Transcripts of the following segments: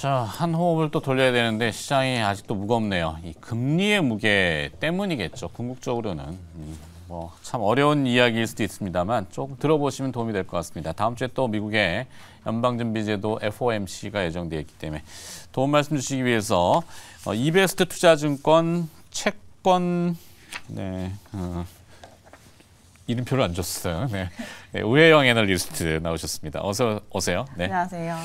자, 한 호흡을 또 돌려야 되는데 시장이 아직도 무겁네요. 이 금리의 무게 때문이겠죠. 궁극적으로는. 음, 뭐참 어려운 이야기일 수도 있습니다만 조금 들어보시면 도움이 될 것 같습니다. 다음 주에 또 미국의 연방준비제도 FOMC가 예정되어 있기 때문에 도움 말씀 주시기 위해서 어, 이베스트 투자증권 채권 네, 어. 이름표를 안 줬어요. 네. 네 우혜영 애널리스트 나오셨습니다. 어서 오세요. 네. 안녕하세요.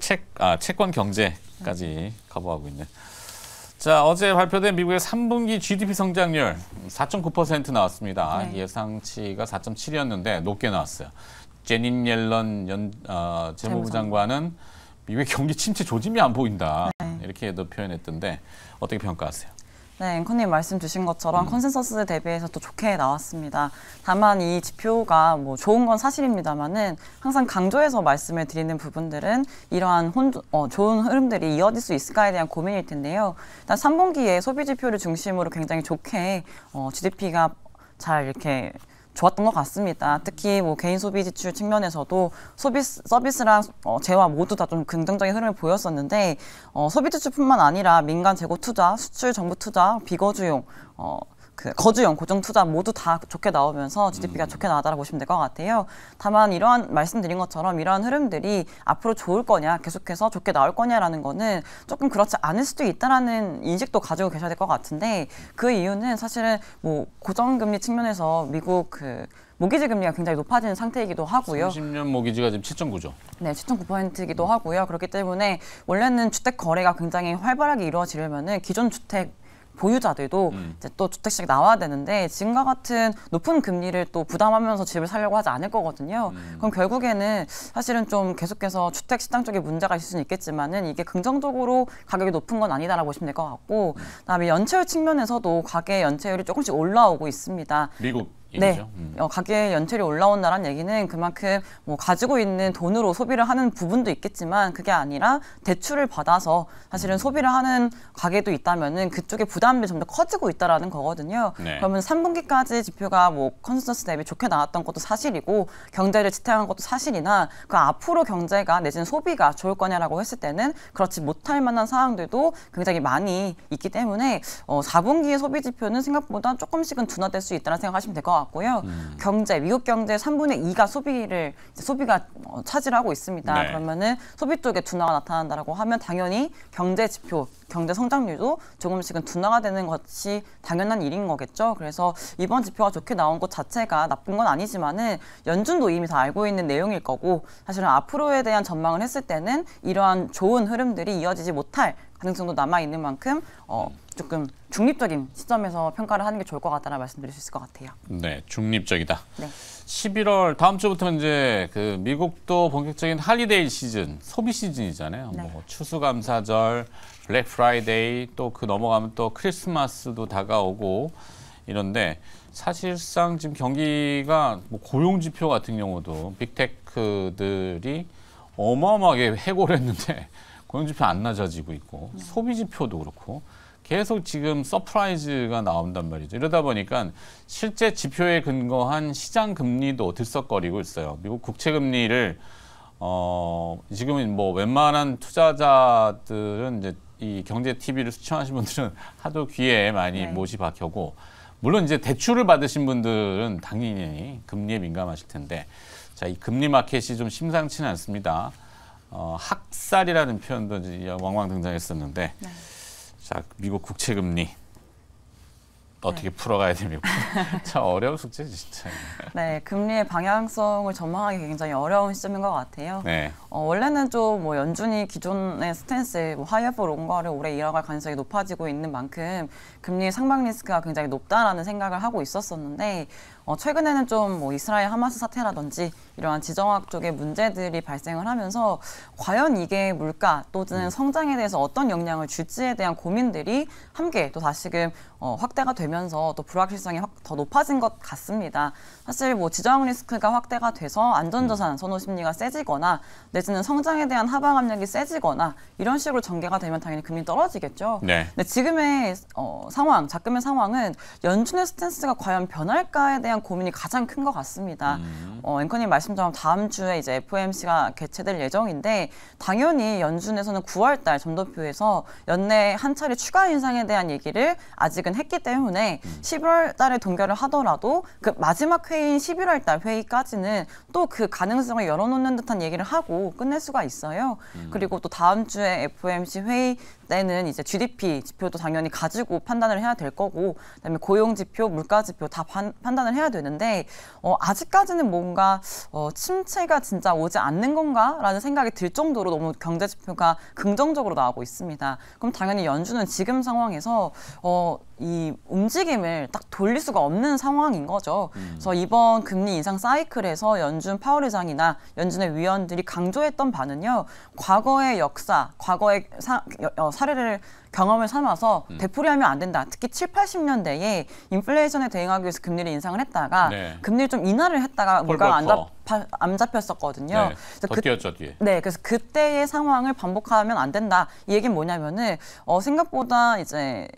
책, 아, 채권 경제까지 커버하고 있는. 자, 어제 발표된 미국의 3분기 GDP 성장률 4.9% 나왔습니다. 네. 예상치가 4.7이었는데 높게 나왔어요. 제닌 옐런 연, 어, 재무부 장관은 미국의 경기 침체 조짐이 안 보인다. 네. 이렇게도 표현했던데 어떻게 평가하세요? 네, 앵커님 말씀 주신 것처럼 음. 컨센서스 대비해서 또 좋게 나왔습니다. 다만 이 지표가 뭐 좋은 건 사실입니다만은 항상 강조해서 말씀을 드리는 부분들은 이러한 혼, 어, 좋은 흐름들이 이어질 수 있을까에 대한 고민일 텐데요. 일단 3분기에 소비 지표를 중심으로 굉장히 좋게 어, GDP가 잘 이렇게 좋았던 것 같습니다. 특히 뭐 개인 소비 지출 측면에서도 소비 서비스랑 어, 재화 모두 다 좀 긍정적인 흐름을 보였었는데 어, 소비 지출뿐만 아니라 민간 재고 투자, 수출 정부 투자, 비거 주용, 어, 그 거주형, 고정투자 모두 다 좋게 나오면서 GDP가 음. 좋게 나왔다고 보시면 될 것 같아요. 다만 이러한 말씀드린 것처럼 이러한 흐름들이 앞으로 좋을 거냐, 계속해서 좋게 나올 거냐라는 거는 조금 그렇지 않을 수도 있다라는 인식도 가지고 계셔야 될 것 같은데 그 이유는 사실은 뭐 고정금리 측면에서 미국 그 모기지 금리가 굉장히 높아지는 상태이기도 하고요. 30년 모기지가 지금 7.9죠. 네, 7.9%이기도 하고요. 그렇기 때문에 원래는 주택 거래가 굉장히 활발하게 이루어지려면 기존 주택 보유자들도 음. 이제 또 주택시장에 나와야 되는데 지금과 같은 높은 금리를 또 부담하면서 집을 살려고 하지 않을 거거든요. 음. 그럼 결국에는 사실은 좀 계속해서 주택 시장 쪽에 문제가 있을 수는 있겠지만은 이게 긍정적으로 가격이 높은 건 아니다라고 보시면 될 것 같고 음. 그다음에 연체율 측면에서도 가계 연체율이 조금씩 올라오고 있습니다. 미국 네. 얘기죠. 네. 어, 가계 연체율이 올라온다는 얘기는 그만큼 뭐 가지고 있는 돈으로 소비를 하는 부분도 있겠지만 그게 아니라 대출을 받아서 사실은 음. 소비를 하는 가게도 있다면은 그쪽에 부담이 점점 커지고 있다라는 거거든요. 네. 그러면 3분기까지 지표가 뭐 컨센서스 대비 좋게 나왔던 것도 사실이고 경제를 지탱한 것도 사실이나 그 앞으로 경제가 내지는 소비가 좋을 거냐라고 했을 때는 그렇지 못할 만한 사항들도 굉장히 많이 있기 때문에 어, 4분기의 소비 지표는 생각보다 조금씩은 둔화될 수 있다는 생각하시면 될 것 같아요. 같고요. 음. 경제, 미국 경제 3분의 2가 소비를 소비가 어, 차지하고 있습니다. 네. 그러면은 소비 쪽에 둔화가 나타난다라고 하면 당연히 경제 지표, 경제 성장률도 조금씩은 둔화가 되는 것이 당연한 일인 거겠죠. 그래서 이번 지표가 좋게 나온 것 자체가 나쁜 건 아니지만은 연준도 이미 다 알고 있는 내용일 거고 사실은 앞으로에 대한 전망을 했을 때는 이러한 좋은 흐름들이 이어지지 못할 가능성도 남아 있는 만큼 어, 조금 중립적인 시점에서 평가를 하는 게 좋을 것 같다는 말씀드릴 수 있을 것 같아요. 네, 중립적이다. 네. 11월 다음 주부터 이제 그 미국도 본격적인 할리데이 시즌, 소비 시즌이잖아요. 네. 뭐 추수감사절, 블랙 프라이데이 또 그 넘어가면 또 크리스마스도 다가오고 이런데 사실상 지금 경기가 뭐 고용 지표 같은 경우도 빅테크들이 어마어마하게 해고를 했는데 고용지표 안 낮아지고 있고 소비지표도 그렇고 계속 지금 서프라이즈가 나온단 말이죠. 이러다 보니까 실제 지표에 근거한 시장 금리도 들썩거리고 있어요. 미국 국채 금리를 어 지금은 뭐 웬만한 투자자들은 이제 이 경제 TV를 시청하신 분들은 하도 귀에 많이 네. 못이 박혀고 물론 이제 대출을 받으신 분들은 당연히 금리에 민감하실 텐데 자 이 금리 마켓이 좀 심상치는 않습니다. 어, 학살이라는 표현도 왕왕 등장했었는데 네. 자 미국 국채 금리 네. 어떻게 네. 풀어가야 됩니까? 참 어려운 숙제 진짜. 네, 금리의 방향성을 전망하기 굉장히 어려운 시점인 것 같아요. 네. 어, 원래는 좀 뭐 연준이 기존의 스탠스, 뭐 하이어프 거를 오래 이어갈 가능성이 높아지고 있는 만큼 금리의 상방 리스크가 굉장히 높다라는 생각을 하고 있었었는데 어, 최근에는 좀 뭐 이스라엘 하마스 사태라든지 이러한 지정학 쪽의 문제들이 발생을 하면서 과연 이게 물가 또는 음. 성장에 대해서 어떤 영향을 줄지에 대한 고민들이 함께 또 다시금 어, 확대가 되면서 또 불확실성이 확, 더 높아진 것 같습니다. 사실 뭐 지정 리스크가 확대가 돼서 안전자산 선호 심리가 세지거나 내지는 성장에 대한 하방 압력이 세지거나 이런 식으로 전개가 되면 당연히 금리 떨어지겠죠. 네. 근데 지금의 어, 상황, 자금의 상황은 연준의 스탠스가 과연 변할까에 대한 고민이 가장 큰 것 같습니다. 음. 어, 앵커님 말씀 같은 경우 다음 주에 이제 FOMC가 개최될 예정인데 당연히 연준에서는 9월 달 전도표에서 연내 한 차례 추가 인상에 대한 얘기를 아직은 했기 때문에 11월 음. 달에 동결을 하더라도 그 마지막 회의인 11월 달 회의까지는 또 그 가능성을 열어놓는 듯한 얘기를 하고 끝낼 수가 있어요. 음. 그리고 또 다음 주에 FOMC 회의 때는 이제 GDP 지표도 당연히 가지고 판단을 해야 될 거고 그다음에 고용 지표, 물가 지표 다 판, 단을 해야 되는데 어, 아직까지는 뭔가 어, 침체가 진짜 오지 않는 건가라는 생각이 들 정도로 너무 경제 지표가 긍정적으로 나오고 있습니다. 그럼 당연히 연준은 지금 상황에서 어, 이 움직임을 딱 돌릴 수가 없는 상황인 거죠. 음. 그래서 이번 금리 인상 사이클에서 연준 파월 의장이나 연준의 위원들이 강조했던 바는요. 과거의 역사, 과거의 사, 어, 사례를 경험을 삼아서 음. 되풀이하면 안 된다. 특히 7, 80년대에 인플레이션에 대응하기 위해서 금리를 인상을 했다가 네. 금리를 좀 인하를 했다가 물가가 안, 잡, 안 잡혔었거든요. 네. 그래서 그, 뛰었죠, 뒤에. 네, 그래서 그때의 상황을 반복하면 안 된다. 이 얘기는 뭐냐면은 어, 생각보다 이제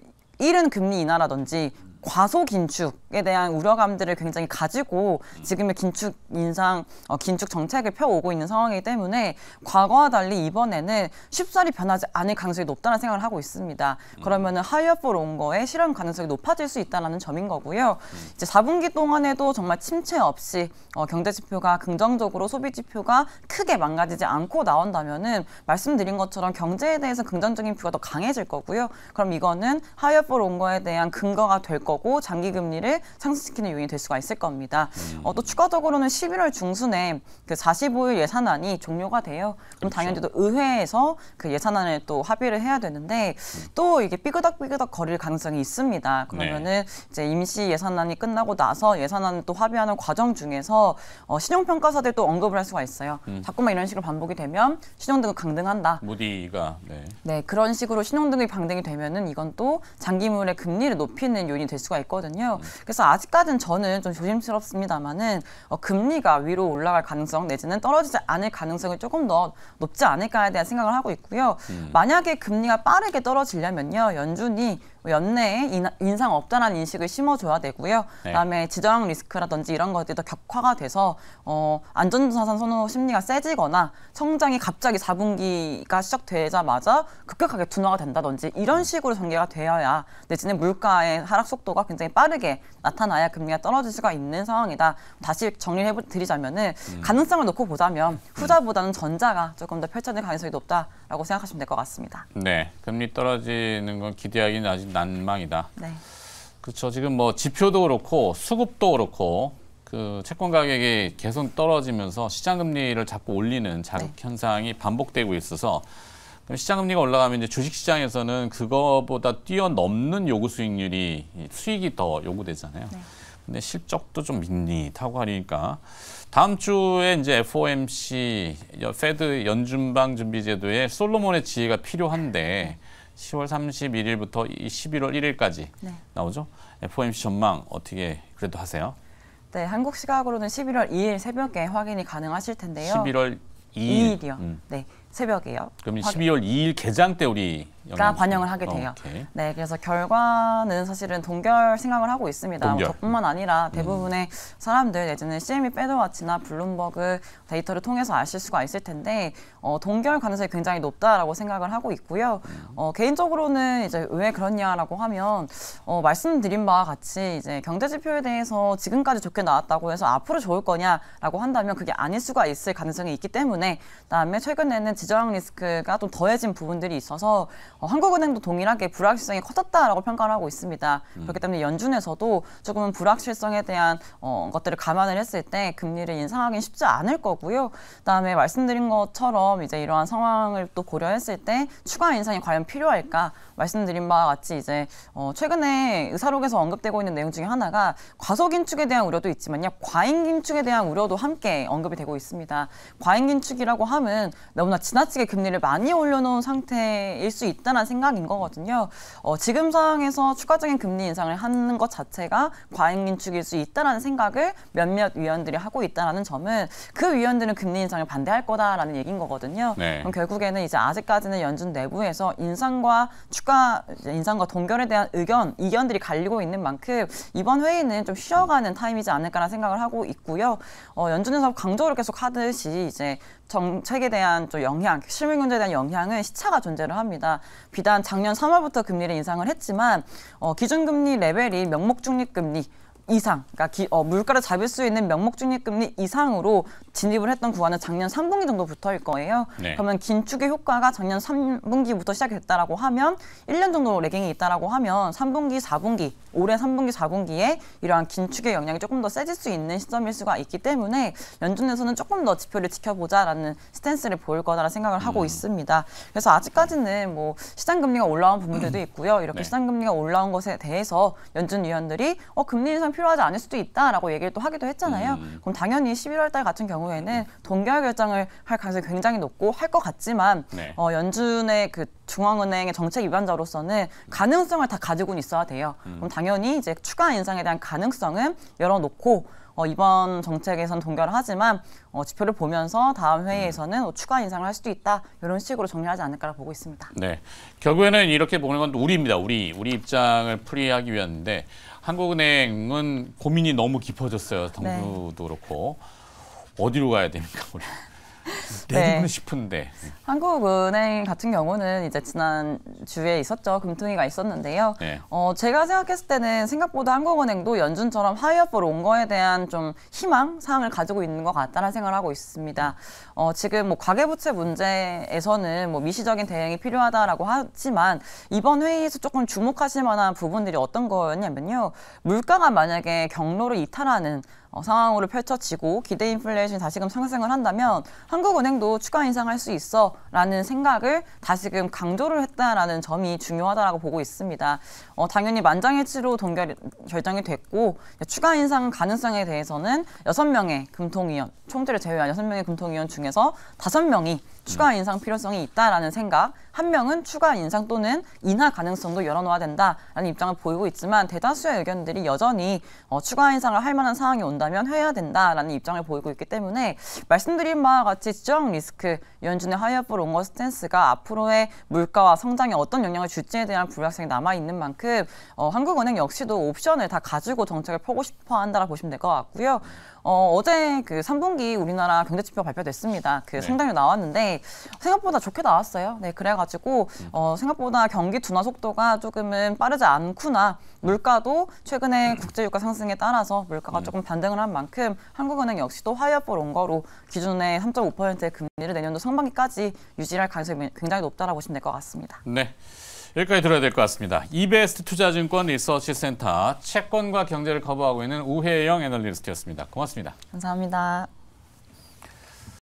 이른 금리 인하라든지 과소 긴축에 대한 우려감들을 굉장히 가지고 지금의 긴축 인상, 어, 긴축 정책을 펴오고 있는 상황이기 때문에 과거와 달리 이번에는 쉽사리 변하지 않을 가능성이 높다는 생각을 하고 있습니다. 그러면 은 하이어 포 롱거의 실현 가능성이 높아질 수 있다는 점인 거고요. 이제 4분기 동안에도 정말 침체 없이 어, 경제 지표가 긍정적으로 소비 지표가 크게 망가지지 않고 나온다면 은 말씀드린 것처럼 경제에 대해서 긍정적인 뷰가 더 강해질 거고요. 그럼 이거는 하이어 포 롱거에 대한 근거가 될 거고 거고 장기 금리를 상승시키는 요인이 될 수가 있을 겁니다. 음. 어, 또 추가적으로는 11월 중순에 그 45일 예산안이 종료가 돼요. 그럼 그렇죠. 당연히 또 의회에서 그 예산안을 또 합의를 해야 되는데 음. 또 이게 삐그덕삐그덕 거릴 가능성이 있습니다. 그러면은 네. 이제 임시 예산안이 끝나고 나서 예산안을 또 합의하는 과정 중에서 어, 신용평가사들 또 언급을 할 수가 있어요. 음. 자꾸만 이런 식으로 반복이 되면 신용등급 강등한다. 무디가 네. 네 그런 식으로 신용등급 이 강등이 되면은 이건 또 장기물의 금리를 높이는 요인이 될 수가 있거든요. 그래서 아직까지는 저는 좀 조심스럽습니다만은 어, 금리가 위로 올라갈 가능성 내지는 떨어지지 않을 가능성이 조금 더 높지 않을까에 대한 생각을 하고 있고요. 음. 만약에 금리가 빠르게 떨어지려면요, 연준이 연내에 인상 없다라는 인식을 심어줘야 되고요. 네. 그다음에 지정 리스크라든지 이런 것들이 더 격화가 돼서 어, 안전자산 선호 심리가 세지거나 성장이 갑자기 4분기가 시작되자마자 급격하게 둔화가 된다든지 이런 음. 식으로 전개가 되어야 내지는 물가의 하락 속도가 굉장히 빠르게 나타나야 금리가 떨어질 수가 있는 상황이다. 다시 정리해 드리자면은 음. 가능성을 놓고 보자면 음. 후자보다는 전자가 조금 더 펼쳐질 가능성이 높다라고 생각하시면 될 것 같습니다. 네, 금리 떨어지는 건 기대하기는 아직 난망이다. 네. 그렇죠. 지금 뭐 지표도 그렇고 수급도 그렇고 그 채권 가격이 계속 떨어지면서 시장 금리를 자꾸 올리는 자극 네. 현상이 반복되고 있어서 시장 금리가 올라가면 이제 주식 시장에서는 그거보다 뛰어넘는 요구 수익률이 수익이 더 요구되잖아요. 네. 근데 실적도 좀 밋밋하고 하니까 다음 주에 이제 FOMC 페드 연준방 준비제도에 솔로몬의 지혜가 필요한데 네. 10월 31일부터 11월 1일까지 네. 나오죠. FOMC 전망 어떻게 그래도 하세요? 네, 한국 시각으로는 11월 2일 새벽에 확인이 가능하실 텐데요. 11월 2일. 이요 음. 네. 새벽이요. 그럼 12월 2일 개장 때 우리 가 관영을 하게 돼요. 오케이. 네, 그래서 결과는 사실은 동결 생각을 하고 있습니다. 뭐 동결. 저뿐만 아니라 음. 대부분의 음. 사람들 내지는 CME 패드워치나 블룸버그 데이터를 통해서 아실 수가 있을 텐데 어, 동결 가능성이 굉장히 높다라고 생각을 하고 있고요. 음. 어, 개인적으로는 이제 왜 그렇냐라고 하면 어, 말씀드린 바와 같이 이제 경제 지표에 대해서 지금까지 좋게 나왔다고 해서 앞으로 좋을 거냐라고 한다면 그게 아닐 수가 있을 가능성이 있기 때문에 그다음에 최근에는 지정 리스크가 좀 더해진 부분들이 있어서 어, 한국은행도 동일하게 불확실성이 커졌다라고 평가를 하고 있습니다. 음. 그렇기 때문에 연준에서도 조금은 불확실성에 대한 어, 것들을 감안을 했을 때 금리를 인상하기는 쉽지 않을 거고요. 그다음에 말씀드린 것처럼 이제 이러한 상황을 또 고려했을 때 추가 인상이 과연 필요할까 말씀드린 바와 같이 이제 어, 최근에 의사록에서 언급되고 있는 내용 중에 하나가 과소긴축에 대한 우려도 있지만요. 과잉 긴축에 대한 우려도 함께 언급이 되고 있습니다. 과잉 긴축이라고 함은 너무나 지나치게 금리를 많이 올려놓은 상태일 수 있다는 생각인 거거든요. 어, 지금 상황에서 추가적인 금리 인상을 하는 것 자체가 과잉 긴축일 수 있다는 생각을 몇몇 위원들이 하고 있다는 점은 그 위원들은 금리 인상을 반대할 거다라는 얘기인 거거든요. 네. 그럼 결국에는 이제 아직까지는 연준 내부에서 인상과 추가 인상과 동결에 대한 의견, 이견들이 갈리고 있는 만큼 이번 회의는 좀 쉬어가는 타임이지 않을까라는 생각을 하고 있고요. 어, 연준에서 강조를 계속 하듯이 이제 정책에 대한 좀 영향, 실물 경제에 대한 영향은 시차가 존재를 합니다. 비단 작년 3월부터 금리를 인상을 했지만 어, 기준금리 레벨이 명목중립금리 이상, 그러니까 기, 어, 물가를 잡을 수 있는 명목중립금리 이상으로 진입을 했던 구간은 작년 3분기 정도부터일 거예요. 네. 그러면 긴축의 효과가 작년 3분기부터 시작됐다라고 하면 1년 정도 레깅이 있다라고 하면 3분기, 4분기, 올해 3분기, 4분기에 이러한 긴축의 영향이 조금 더 세질 수 있는 시점일 수가 있기 때문에 연준에서는 조금 더 지표를 지켜보자라는 스탠스를 보일 거다라 생각을 음. 하고 있습니다. 그래서 아직까지는 뭐 시장 금리가 올라온 부분들도 음. 있고요. 이렇게 네. 시장 금리가 올라온 것에 대해서 연준 위원들이 어 금리 인상 필요하지 않을 수도 있다라고 얘기를 또 하기도 했잖아요. 음. 그럼 당연히 11월 달 같은 경우 경우에는 동결 결정을 할 가능성이 굉장히 높고 할 것 같지만 네. 어, 연준의 그 중앙은행의 정책 위반자로서는 가능성을 다 가지고는 있어야 돼요. 음. 그럼 당연히 이제 추가 인상에 대한 가능성은 열어놓고 어, 이번 정책에선 동결을 하지만 어, 지표를 보면서 다음 회의에서는 음. 추가 인상을 할 수도 있다 이런 식으로 정리하지 않을까라 보고 있습니다. 네, 결국에는 이렇게 보는 건 우리입니다. 우리 우리 입장을 풀이하기 위한데 한국은행은 고민이 너무 깊어졌어요. 정부도 네. 그렇고. 어디로 가야 되니까 우리? 내리고 네. 싶은데. 한국은행 같은 경우는 이제 지난 주에 있었죠. 금통위가 있었는데요. 네. 어, 제가 생각했을 때는 생각보다 한국은행도 연준처럼 하이업으온 거에 대한 좀 희망 사항을 가지고 있는 것 같다는 생각을 하고 있습니다. 어, 지금 뭐 가계부채 문제에서는 뭐 미시적인 대응이 필요하다라고 하지만 이번 회의에서 조금 주목하실 만한 부분들이 어떤 거였냐면요. 물가가 만약에 경로를 이탈하는 어, 상황으로 펼쳐지고 기대 인플레이션이 다시금 상승을 한다면 한국은행도 추가 인상할 수 있어 라는 생각을 다시금 강조를 했다라는 점이 중요하다고 보고 있습니다. 어, 당연히 만장일치로 동결 결정이 됐고 추가 인상 가능성에 대해서는 여섯 명의 금통위원 총재를 제외한 여섯 명의 금통위원 중에서 다섯 명이 추가 음. 인상 필요성이 있다라는 생각, 한 명은 추가 인상 또는 인하 가능성도 열어놓아야 된다라는 입장을 보이고 있지만 대다수의 의견들이 여전히 어, 추가 인상을 할 만한 상황이 온다면 해야 된다라는 입장을 보이고 있기 때문에 말씀드린 바와 같이 지정 리스크 연준의 하이업 롱어 스탠스가 앞으로의 물가와 성장에 어떤 영향을 줄지에 대한 불확실성이 남아 있는 만큼 어, 한국은행 역시도 옵션을 다 가지고 정책을 펴고 싶어 한다라고 보시면 될 것 같고요. 어, 어제 그 3분기 우리나라 경제 지표 발표됐습니다. 그 네. 상당히 나왔는데 생각보다 좋게 나왔어요. 네, 그래가지고 어, 생각보다 경기 둔화 속도가 조금은 빠르지 않구나. 물가도 최근에 국제유가 상승에 따라서 물가가 음. 조금 반등을 한 만큼 한국은행 역시도 하이어퍼 롱거로 기준의 3.5%의 금리를 내년도 상반기까지 유지할 가능성이 굉장히 높다라고 보시면 될 것 같습니다. 네. 여기까지 들어야 될 것 같습니다. 이베스트 투자증권 리서치센터 채권과 경제를 커버하고 있는 우혜영 애널리스트였습니다. 고맙습니다. 감사합니다.